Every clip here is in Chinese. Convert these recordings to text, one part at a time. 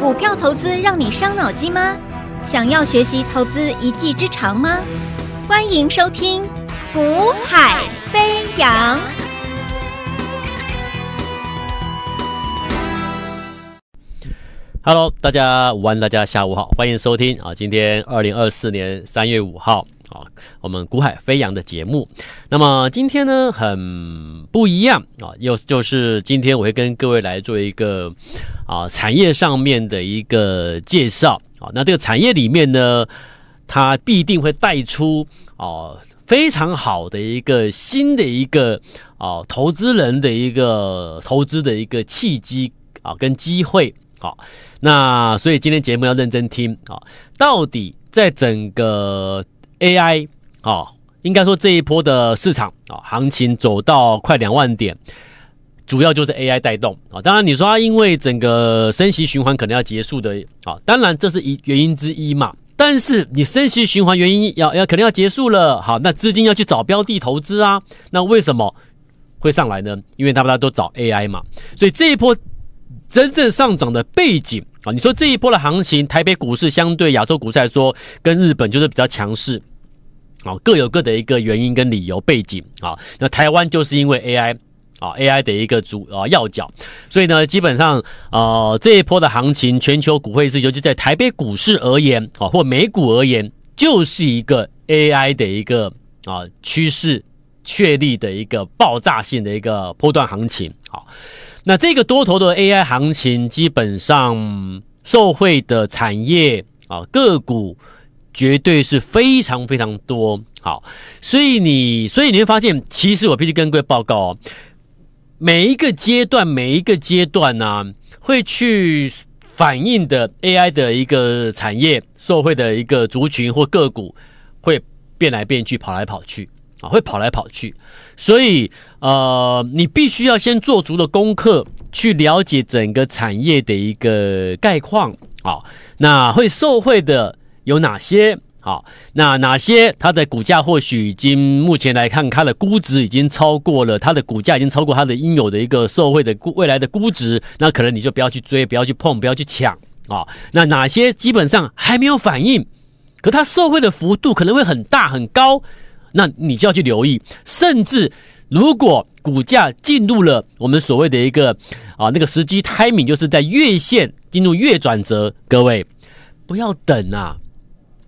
股票投资让你伤脑筋吗？想要学习投资一技之长吗？欢迎收听《股海飞扬》。Hello，大家午安，大家下午好，欢迎收听啊，今天二零二四年三月五号。啊，我们古海飞扬的节目，那么今天呢很不一样啊，又就是今天我会跟各位来做一个啊产业上面的一个介绍啊，那这个产业里面呢，它必定会带出哦非常好的一个新的一个啊投资人的一个投资的一个契机啊跟机会，好，那所以今天节目要认真听啊，到底在整个。AI 啊，应该说这一波的市场啊，行情走到快两万点，主要就是 AI 带动啊。当然，你说它因为整个升息循环可能要结束的啊，当然这是一原因之一嘛。但是你升息循环原因要要可能要结束了，好，那资金要去找标的投资啊。那为什么会上来呢？因为大家都找 AI 嘛。所以这一波真正上涨的背景啊，你说这一波的行情，台北股市相对亚洲股市来说，跟日本就是比较强势。啊，各有各的一个原因跟理由背景啊，那台湾就是因为 AI 啊，AI 的一个主啊要角，所以呢，基本上啊这一波的行情，全球股汇是尤其在台北股市而言啊，或美股而言，就是一个 AI 的一个啊趋势确立的一个爆炸性的一个波段行情啊。那这个多头的 AI 行情，基本上受惠的产业啊个股。绝对是非常非常多好，所以你所以你会发现，其实我必须跟各位报告哦，每一个阶段每一个阶段呢，会去反映的 AI 的一个产业受会的一个族群或个股会变来变去跑来跑去啊，会跑来跑去，所以呃，你必须要先做足了功课，去了解整个产业的一个概况啊，那会受惠的。有哪些？好，那哪些它的股价或许已经目前来看，它的估值已经超过了它的股价，已经超过它的应有的一个社会的估未来的估值。那可能你就不要去追，不要去碰，不要去抢啊。那哪些基本上还没有反应，可它受惠的幅度可能会很大很高，那你就要去留意。甚至如果股价进入了我们所谓的一个啊那个时机 timing，就是在月线进入月转折，各位不要等啊。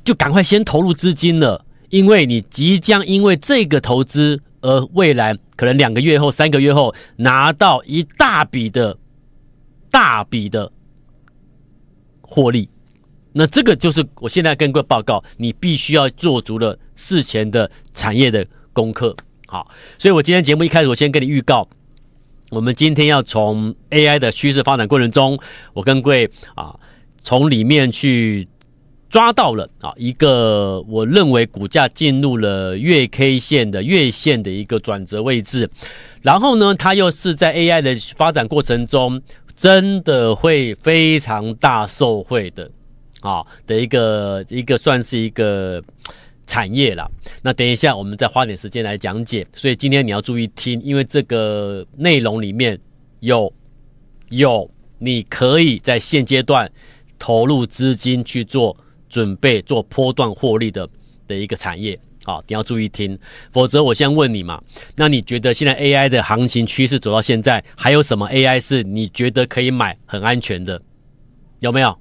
就赶快先投入资金了，因为你即将因为这个投资而未来可能两个月后、三个月后拿到一大笔的大笔的获利。那这个就是我现在跟各位报告，你必须要做足了事前的产业的功课。好，所以我今天节目一开始，我先跟你预告，我们今天要从 AI 的趋势发展过程中，我跟贵啊从里面去。抓到了啊！一个我认为股价进入了月 K 线的月线的一个转折位置，然后呢，它又是在 AI 的发展过程中，真的会非常大受惠的啊的一个一个算是一个产业了。那等一下我们再花点时间来讲解，所以今天你要注意听，因为这个内容里面有有你可以在现阶段投入资金去做。准备做波段获利的的一个产业，啊，你要注意听，否则我先问你嘛，那你觉得现在 A I 的行情趋势走到现在，还有什么 A I 是你觉得可以买很安全的，有没有？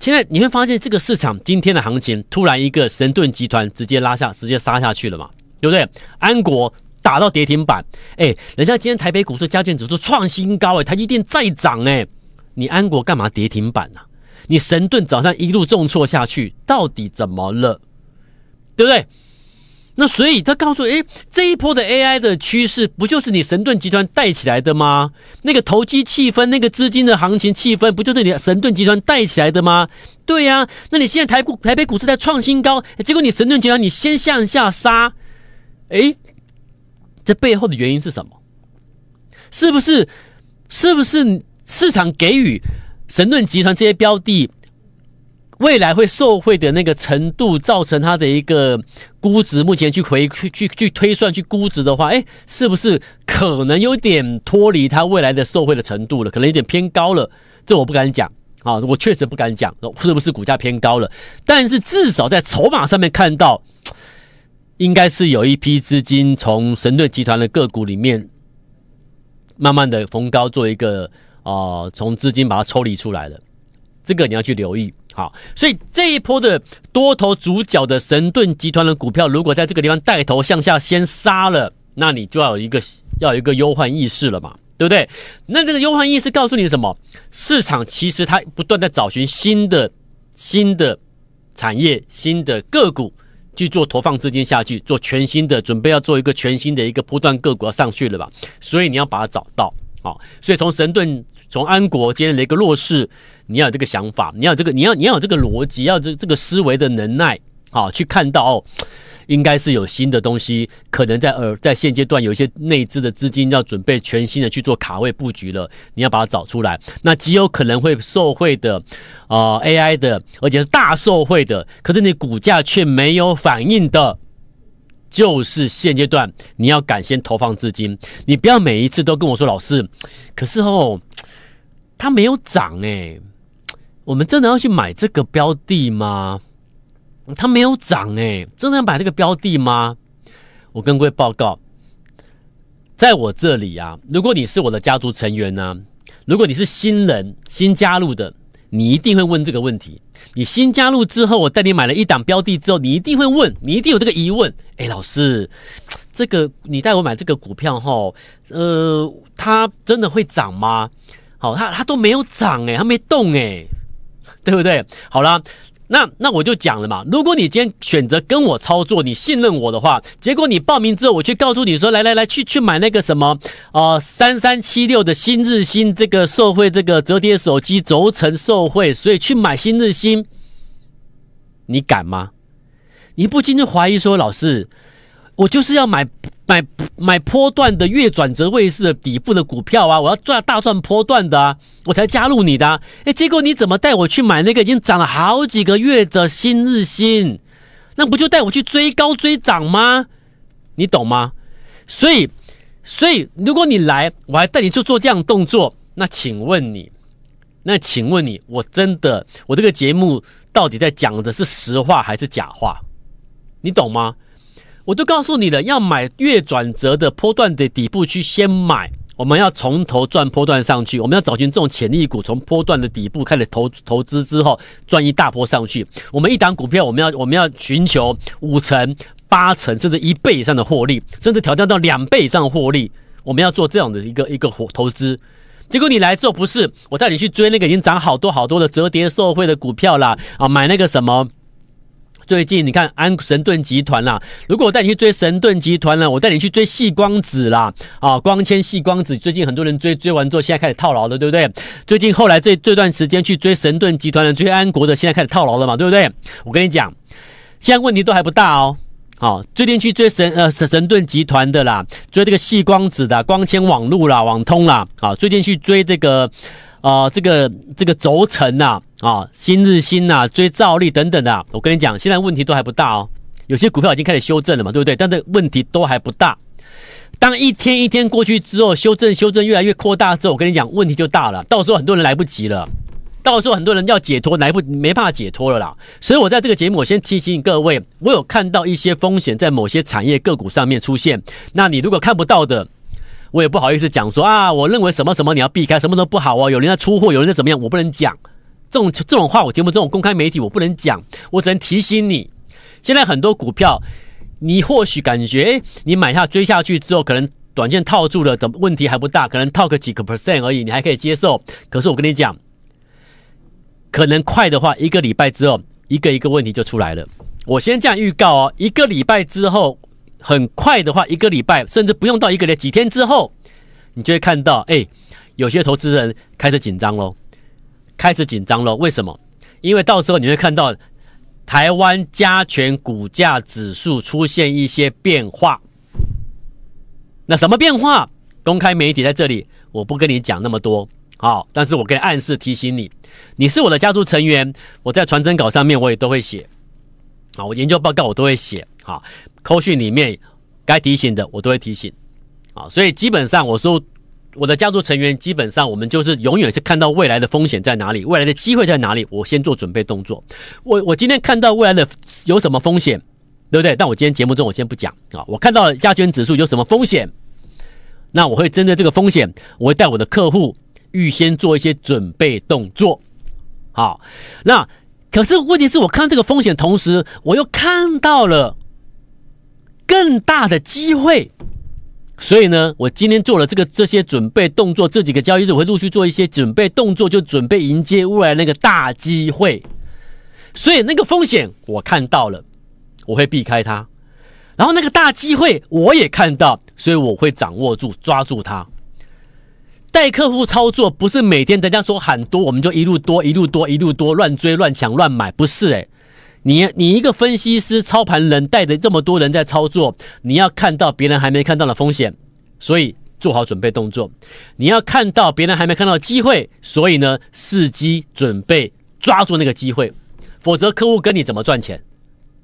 现在你会发现这个市场今天的行情，突然一个神盾集团直接拉下，直接杀下去了嘛，对不对？安国打到跌停板，哎，人家今天台北股市加券指数创新高，哎，台积电再涨，哎，你安国干嘛跌停板呢？你神盾早上一路重挫下去，到底怎么了？对不对？那所以他告诉：诶，这一波的 AI 的趋势，不就是你神盾集团带起来的吗？那个投机气氛，那个资金的行情气氛，不就是你神盾集团带起来的吗？对呀，那你现在台股、台北股市在创新高，结果你神盾集团你先向下杀，诶，这背后的原因是什么？是不是？是不是市场给予？神盾集团这些标的，未来会受贿的那个程度，造成它的一个估值。目前去回去去去推算去估值的话，哎，是不是可能有点脱离它未来的受贿的程度了？可能有点偏高了。这我不敢讲啊，我确实不敢讲是不是股价偏高了。但是至少在筹码上面看到，应该是有一批资金从神盾集团的个股里面慢慢的逢高做一个。哦，从资金把它抽离出来了，这个你要去留意好。所以这一波的多头主角的神盾集团的股票，如果在这个地方带头向下先杀了，那你就要有一个要有一个忧患意识了嘛，对不对？那这个忧患意识告诉你什么？市场其实它不断在找寻新的新的产业、新的个股去做投放资金下去，做全新的准备，要做一个全新的一个波段个股要上去了吧？所以你要把它找到。好，所以从神盾。从安国接天的一个弱势，你要有这个想法，你要这个，你要你要有这个逻辑，要这这个思维的能耐啊，去看到哦，应该是有新的东西，可能在呃在现阶段有一些内资的资金要准备全新的去做卡位布局了，你要把它找出来。那极有可能会受惠的呃 a i 的，而且是大受惠的，可是你股价却没有反应的，就是现阶段你要敢先投放资金，你不要每一次都跟我说老师，可是哦。它没有涨哎，我们真的要去买这个标的吗？它没有涨哎，真的要买这个标的吗？我跟各位报告，在我这里啊，如果你是我的家族成员呢，如果你是新人新加入的，你一定会问这个问题。你新加入之后，我带你买了一档标的之后，你一定会问，你一定有这个疑问。哎，老师，这个你带我买这个股票吼，呃，它真的会涨吗？好，他他都没有涨哎，他没动哎，对不对？好了，那那我就讲了嘛。如果你今天选择跟我操作，你信任我的话，结果你报名之后，我去告诉你说：“来来来，去去买那个什么呃三三七六的新日新这个社会这个折叠手机轴承受会。所以去买新日新。”你敢吗？你不禁就怀疑说：“老师，我就是要买。”买买波段的月转折位的底部的股票啊！我要赚大赚波段的啊！我才加入你的。哎，结果你怎么带我去买那个已经涨了好几个月的新日新？那不就带我去追高追涨吗？你懂吗？所以，所以如果你来，我还带你去做这样动作，那请问你，那请问你，我真的，我这个节目到底在讲的是实话还是假话？你懂吗？我都告诉你了，要买越转折的波段的底部去先买，我们要从头赚波段上去，我们要找寻这种潜力股，从波段的底部开始投投资之后赚一大波上去。我们一档股票，我们要我们要寻求五成、八成甚至一倍以上的获利，甚至挑战到两倍以上的获利。我们要做这样的一个一个活投资。结果你来之后不是我带你去追那个已经涨好多好多的折叠受会的股票啦啊，买那个什么？最近你看安神盾集团啦，如果我带你去追神盾集团了，我带你去追细光子啦，啊，光纤细光子，最近很多人追，追完之后，现在开始套牢了，对不对？最近后来这这段时间去追神盾集团的，追安国的，现在开始套牢了嘛，对不对？我跟你讲，现在问题都还不大哦。好，最近去追神呃神神盾集团的啦，追这个细光子的光纤网路啦，网通啦，啊，最近去追这个。啊，这个这个轴承呐，啊新日新呐，追兆力等等的，我跟你讲，现在问题都还不大哦，有些股票已经开始修正了嘛，对不对？但这问题都还不大。当一天一天过去之后，修正修正越来越扩大之后，我跟你讲，问题就大了。到时候很多人来不及了，到时候很多人要解脱来不没办法解脱了啦。所以我在这个节目，我先提醒各位，我有看到一些风险在某些产业个股上面出现。那你如果看不到的，我也不好意思讲说啊，我认为什么什么你要避开，什么时候不好哦？有人在出货，有人在怎么样，我不能讲这种这种话。我节目这种公开媒体我不能讲，我只能提醒你。现在很多股票，你或许感觉，你买下追下去之后，可能短线套住了的问题还不大，可能套个几个 percent 而已，你还可以接受。可是我跟你讲，可能快的话一个礼拜之后，一个一个问题就出来了。我先这样预告哦，一个礼拜之后。很快的话，一个礼拜甚至不用到一个礼几天之后，你就会看到，哎，有些投资人开始紧张喽，开始紧张喽。为什么？因为到时候你会看到台湾加权股价指数出现一些变化。那什么变化？公开媒体在这里，我不跟你讲那么多，好，但是我可以暗示提醒你，你是我的家族成员，我在传真稿上面我也都会写，好，我研究报告我都会写，好。扣讯里面该提醒的我都会提醒，啊，所以基本上我说我的家族成员基本上我们就是永远是看到未来的风险在哪里，未来的机会在哪里，我先做准备动作。我我今天看到未来的有什么风险，对不对？但我今天节目中我先不讲啊，我看到了加权指数有什么风险，那我会针对这个风险，我会带我的客户预先做一些准备动作。好，那可是问题是我看这个风险同时，我又看到了。更大的机会，所以呢，我今天做了这个这些准备动作，这几个交易日我会陆续做一些准备动作，就准备迎接未来那个大机会。所以那个风险我看到了，我会避开它；然后那个大机会我也看到，所以我会掌握住、抓住它。带客户操作不是每天人家说喊多，我们就一路多、一路多、一路多，乱追、乱抢、乱买，不是哎。你你一个分析师操盘人带着这么多人在操作，你要看到别人还没看到的风险，所以做好准备动作。你要看到别人还没看到机会，所以呢伺机准备抓住那个机会，否则客户跟你怎么赚钱？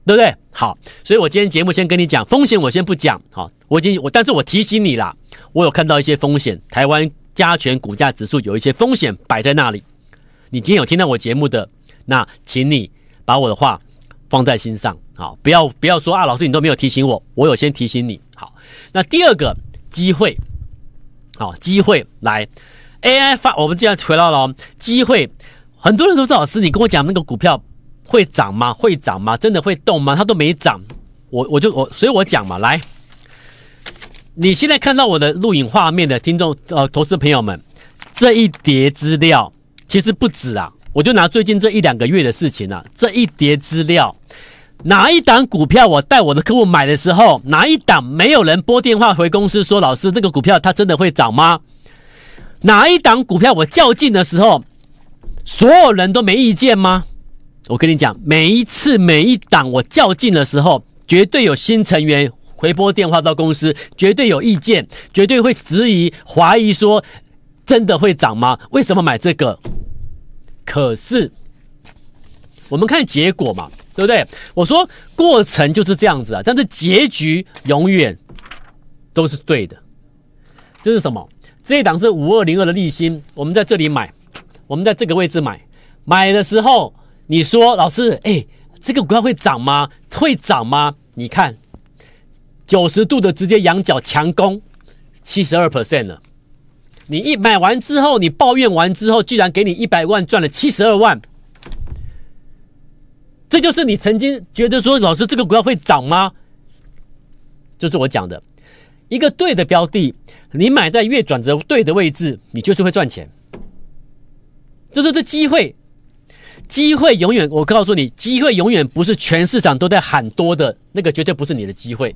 对不对？好，所以我今天节目先跟你讲风险，我先不讲好，我已经我但是我提醒你啦，我有看到一些风险，台湾加权股价指数有一些风险摆在那里。你今天有听到我节目的，那请你把我的话。放在心上，好，不要不要说啊，老师，你都没有提醒我，我有先提醒你。好，那第二个机会，好，机会来，AI 发，我们既然回到了机会，很多人都说老师，你跟我讲那个股票会涨吗？会涨吗？真的会动吗？它都没涨，我我就我，所以我讲嘛，来，你现在看到我的录影画面的听众呃，投资朋友们，这一叠资料其实不止啊，我就拿最近这一两个月的事情啊，这一叠资料。哪一档股票我带我的客户买的时候，哪一档没有人拨电话回公司说，老师这个股票它真的会涨吗？哪一档股票我较劲的时候，所有人都没意见吗？我跟你讲，每一次每一档我较劲的时候，绝对有新成员回拨电话到公司，绝对有意见，绝对会质疑怀疑说真的会涨吗？为什么买这个？可是。我们看结果嘛，对不对？我说过程就是这样子啊，但是结局永远都是对的。这是什么？这一档是五二零二的利息，我们在这里买，我们在这个位置买。买的时候你说老师，哎，这个股票会涨吗？会涨吗？你看九十度的直接仰角强攻，七十二 percent 了。你一买完之后，你抱怨完之后，居然给你一百万赚了七十二万。这就是你曾经觉得说，老师这个股票会涨吗？就是我讲的，一个对的标的，你买在越转折对的位置，你就是会赚钱。这就是机会，机会永远，我告诉你，机会永远不是全市场都在喊多的那个，绝对不是你的机会。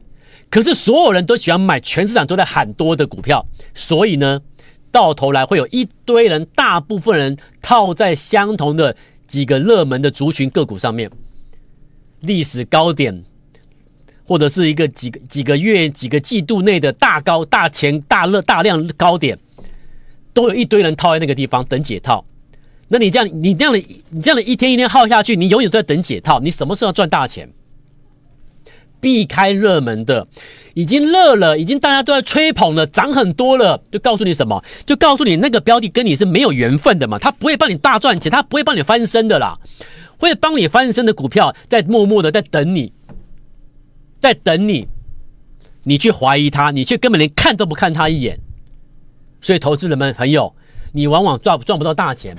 可是所有人都喜欢买全市场都在喊多的股票，所以呢，到头来会有一堆人，大部分人套在相同的几个热门的族群个股上面。历史高点，或者是一个几个几个月、几个季度内的大高、大钱、大热、大量高点，都有一堆人套在那个地方等解套。那你这样，你这样的，你这样的一天一天耗下去，你永远都在等解套。你什么时候要赚大钱？避开热门的，已经热了，已经大家都在吹捧了，涨很多了，就告诉你什么？就告诉你那个标的跟你是没有缘分的嘛，他不会帮你大赚钱，他不会帮你翻身的啦。会帮你翻身的股票，在默默的在等你，在等你，你去怀疑它，你却根本连看都不看它一眼。所以，投资人们朋友，你往往赚赚不到大钱，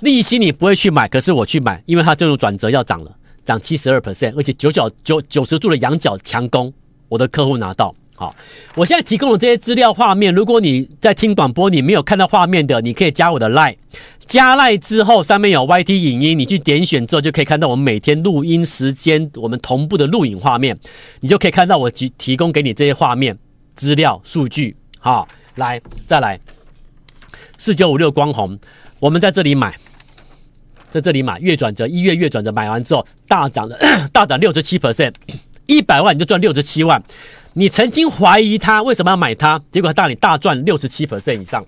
利息你不会去买，可是我去买，因为它这种转折要涨了，涨七十二 percent，而且九角九九十度的羊角强攻，我的客户拿到。好，我现在提供的这些资料画面，如果你在听广播，你没有看到画面的，你可以加我的 line。加赖之后，上面有 YT 影音，你去点选之后就可以看到我们每天录音时间，我们同步的录影画面，你就可以看到我提提供给你这些画面资料数据。好，来再来，四九五六光红，我们在这里买，在这里买月转折一月月转折，买完之后大涨了，大涨六十七 percent，一百万你就赚六十七万。你曾经怀疑他为什么要买它，结果他带你大赚六十七 percent 以上。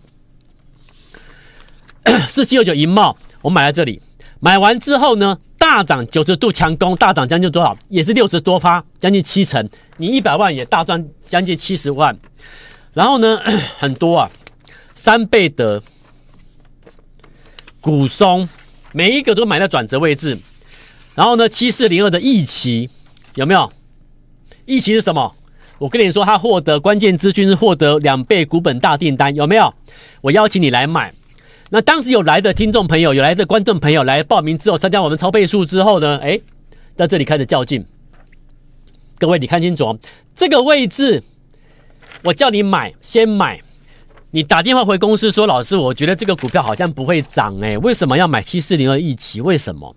四七六九银茂，我买在这里，买完之后呢，大涨九十度强攻，大涨将近多少？也是六十多发，将近七成。你一百万也大赚将近七十万。然后呢，很多啊，三倍的股松，每一个都买在转折位置。然后呢，七四零二的易旗，有没有？易旗是什么？我跟你说，他获得关键资讯是获得两倍股本大订单，有没有？我邀请你来买。那当时有来的听众朋友，有来的观众朋友来报名之后，参加我们超倍数之后呢，哎，在这里开始较劲。各位，你看清楚，这个位置，我叫你买，先买。你打电话回公司说，老师，我觉得这个股票好像不会涨，哎，为什么要买七四零二一期？为什么？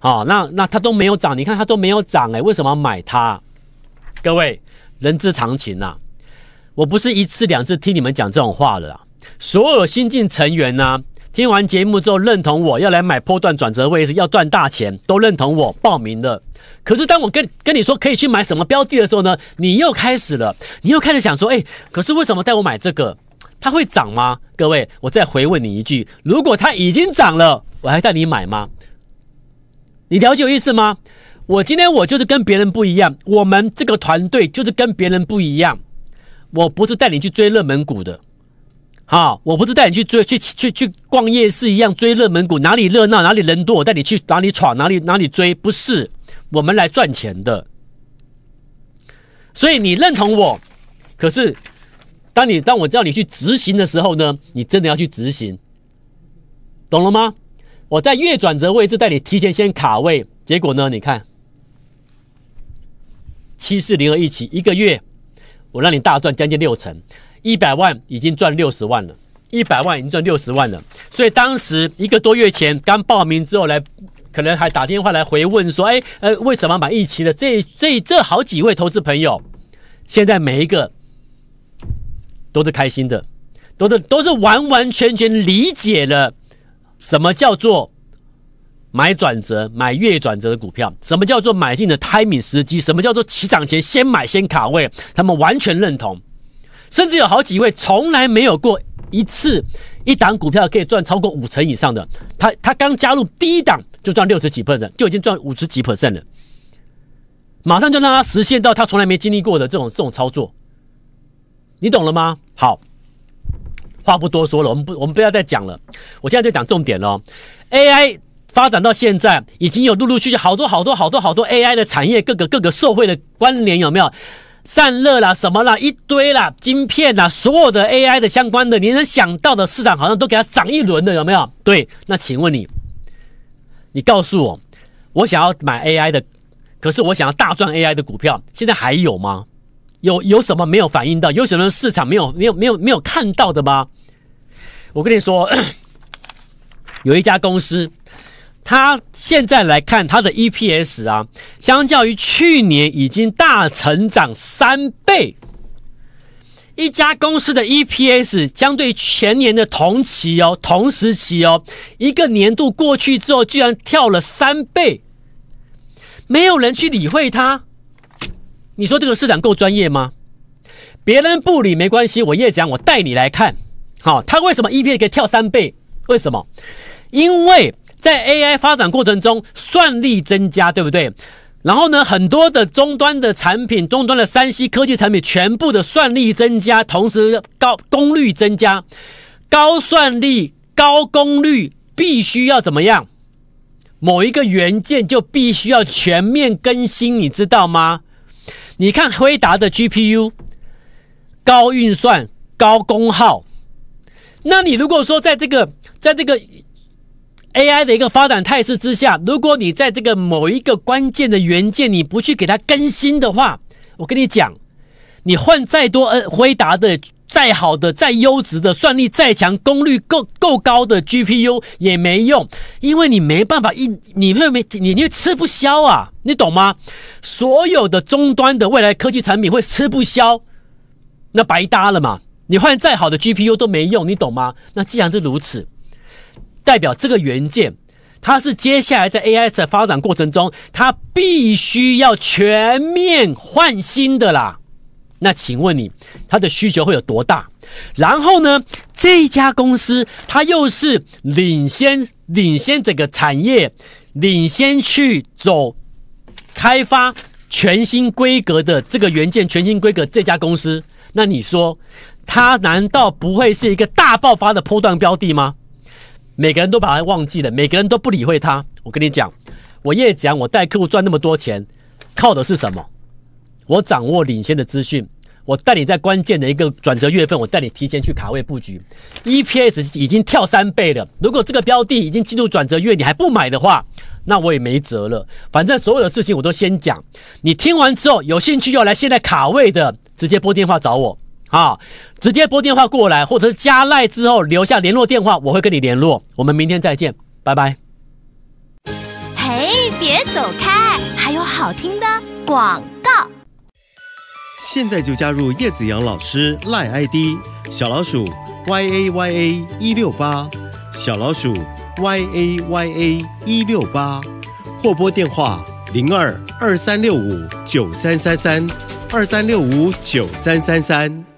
好，那那它都没有涨，你看它都没有涨，哎，为什么要买它？各位，人之常情呐，我不是一次两次听你们讲这种话了。所有新进成员呢，听完节目之后认同我要来买波段转折位置要赚大钱，都认同我报名了。可是当我跟跟你说可以去买什么标的的时候呢，你又开始了，你又开始想说，哎，可是为什么带我买这个？它会涨吗？各位，我再回问你一句：如果它已经涨了，我还带你买吗？你了解我意思吗？我今天我就是跟别人不一样，我们这个团队就是跟别人不一样，我不是带你去追热门股的。好，我不是带你去追、去去去逛夜市一样追热门股，哪里热闹哪里人多，我带你去哪里闯，哪里哪里追，不是我们来赚钱的。所以你认同我，可是当你当我叫你去执行的时候呢，你真的要去执行，懂了吗？我在月转折位置带你提前先卡位，结果呢？你看，七四零二一起一个月，我让你大赚将近六成。一百万已经赚六十万了，一百万已经赚六十万了。所以当时一个多月前刚报名之后来，可能还打电话来回问说：“哎，呃，为什么买一期的？”这、这、这好几位投资朋友，现在每一个都是开心的，都是都是完完全全理解了什么叫做买转折、买月转折的股票，什么叫做买进的 timing 时机，什么叫做起涨前先买先卡位，他们完全认同。甚至有好几位从来没有过一次一档股票可以赚超过五成以上的，他他刚加入第一档就赚六十几 percent，就已经赚五十几 percent 了，马上就让他实现到他从来没经历过的这种这种操作，你懂了吗？好，话不多说了，我们不我们不要再讲了，我现在就讲重点了 AI 发展到现在，已经有陆陆续续好多好多好多好多 AI 的产业，各个各个社会的关联有没有？散热啦，什么啦，一堆啦，晶片啦，所有的 AI 的相关的你能想到的市场好像都给它涨一轮的，有没有？对，那请问你，你告诉我，我想要买 AI 的，可是我想要大赚 AI 的股票，现在还有吗？有有什么没有反映到？有什么市场没有没有没有没有看到的吗？我跟你说，有一家公司。他现在来看他的 EPS 啊，相较于去年已经大成长三倍。一家公司的 EPS 将对前年的同期哦、同时期哦，一个年度过去之后，居然跳了三倍，没有人去理会他。你说这个市场够专业吗？别人不理没关系，我叶讲，我带你来看。好，他为什么 EPS 可以跳三倍？为什么？因为在 AI 发展过程中，算力增加，对不对？然后呢，很多的终端的产品，终端的三 C 科技产品，全部的算力增加，同时高功率增加，高算力、高功率必须要怎么样？某一个元件就必须要全面更新，你知道吗？你看辉达的 GPU，高运算、高功耗。那你如果说在这个，在这个。AI 的一个发展态势之下，如果你在这个某一个关键的元件你不去给它更新的话，我跟你讲，你换再多呃辉达的再好的、再优质的算力再强、功率够够高的 GPU 也没用，因为你没办法一你会没你因为吃不消啊，你懂吗？所有的终端的未来科技产品会吃不消，那白搭了嘛？你换再好的 GPU 都没用，你懂吗？那既然是如此。代表这个元件，它是接下来在 A I 的发展过程中，它必须要全面换新的啦。那请问你，它的需求会有多大？然后呢，这家公司它又是领先领先整个产业，领先去走开发全新规格的这个元件，全新规格这家公司，那你说，它难道不会是一个大爆发的波段标的吗？每个人都把它忘记了，每个人都不理会它。我跟你讲，我越讲，我带客户赚那么多钱，靠的是什么？我掌握领先的资讯，我带你在关键的一个转折月份，我带你提前去卡位布局。EPS 已经跳三倍了，如果这个标的已经进入转折月，你还不买的话，那我也没辙了。反正所有的事情我都先讲，你听完之后有兴趣要来现在卡位的，直接拨电话找我。好，直接拨电话过来，或者是加赖之后留下联络电话，我会跟你联络。我们明天再见，拜拜。嘿，别走开，还有好听的广告。现在就加入叶子阳老师赖 ID 小老鼠 yayay 一六八小老鼠 yayay 一六八，或拨电话零二二三六五九三三三二三六五九三三三。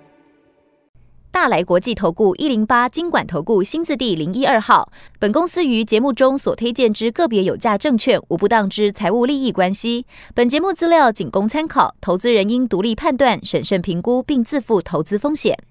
大来国际投顾一零八金管投顾新字第零一二号，本公司于节目中所推荐之个别有价证券无不当之财务利益关系。本节目资料仅供参考，投资人应独立判断、审慎评估，并自负投资风险。